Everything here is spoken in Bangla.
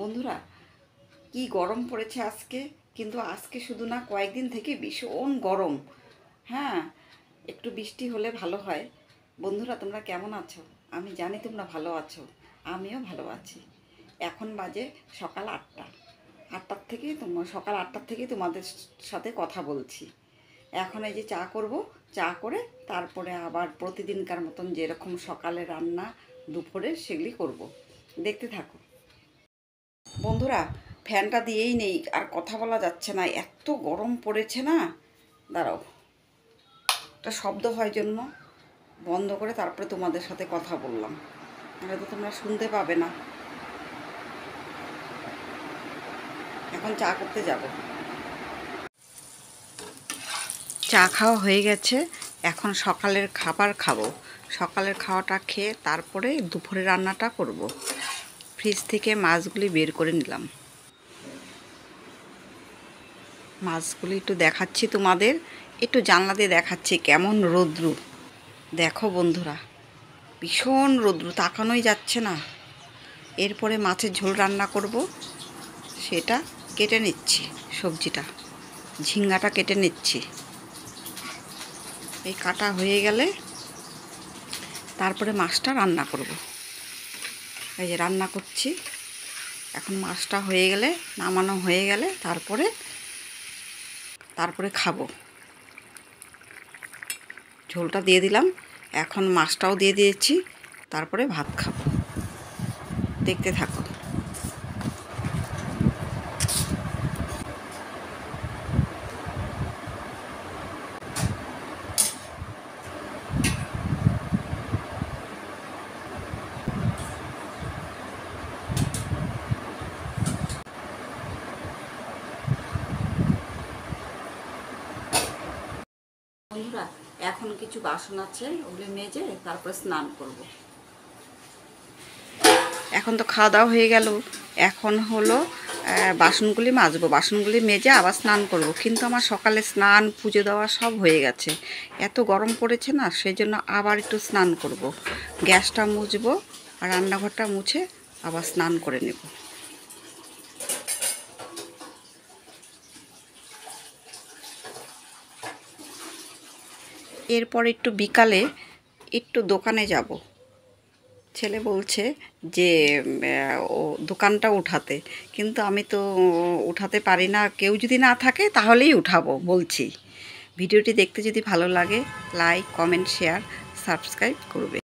বন্ধুরা কি গরম পড়েছে আজকে কিন্তু আজকে শুধু না কয়েকদিন থেকে ভীষণ গরম হ্যাঁ একটু বৃষ্টি হলে ভালো হয় বন্ধুরা তোমরা কেমন আছো আমি জানি তোমরা ভালো আছো আমিও ভালো আছি এখন বাজে সকাল আটটা আটটার থেকে তোমার সকাল আটটার থেকে তোমাদের সাথে কথা বলছি এখন এই যে চা করব চা করে তারপরে আবার প্রতিদিনকার মতন যেরকম সকালে রান্না দুপুরে সেগুলি করব দেখতে থাকো বন্ধুরা ফ্যানটা দিয়েই নেই আর কথা বলা যাচ্ছে না এত গরম পড়েছে না দাঁড়াও একটা শব্দ হয় জন্য বন্ধ করে তারপরে তোমাদের সাথে কথা বললাম এটা তো তোমরা শুনতে পাবে না এখন চা করতে যাব চা খাওয়া হয়ে গেছে এখন সকালের খাবার খাবো সকালের খাওয়াটা খেয়ে তারপরে দুপুরে রান্নাটা করবো ফ্রিজ থেকে মাছগুলি বের করে নিলাম মাছগুলি একটু দেখাচ্ছি তোমাদের একটু জানলা দিয়ে দেখাচ্ছি কেমন রোদ্রু দেখো বন্ধুরা ভীষণ রোদ্রু তাকানোই যাচ্ছে না এরপরে মাছের ঝোল রান্না করব সেটা কেটে নিচ্ছি সবজিটা ঝিঙ্গাটা কেটে নিচ্ছি এই কাটা হয়ে গেলে তারপরে মাছটা রান্না করবো এই যে রান্না করছি এখন মাছটা হয়ে গেলে নামানো হয়ে গেলে তারপরে তারপরে খাবো ঝোলটা দিয়ে দিলাম এখন মাছটাও দিয়ে দিয়েছি তারপরে ভাত খাবো দেখতে থাকো বন্ধুরা এখন কিছু বাসন আছে ওগুলো মেজে তারপরে স্নান করব। এখন তো খাওয়া দাওয়া হয়ে গেল এখন হলো বাসনগুলি মাজবো বাসনগুলি মেজে আবার স্নান করব। কিন্তু আমার সকালে স্নান পুজো দেওয়া সব হয়ে গেছে এত গরম পড়েছে না সেই জন্য আবার একটু স্নান করব। গ্যাসটা মুছবো আর রান্নাঘরটা মুছে আবার স্নান করে নেবো এরপর একটু বিকালে একটু দোকানে যাব ছেলে বলছে যে ও দোকানটা উঠাতে কিন্তু আমি তো উঠাতে পারি না কেউ যদি না থাকে তাহলেই উঠাবো বলছি ভিডিওটি দেখতে যদি ভালো লাগে লাইক কমেন্ট শেয়ার সাবস্ক্রাইব করবে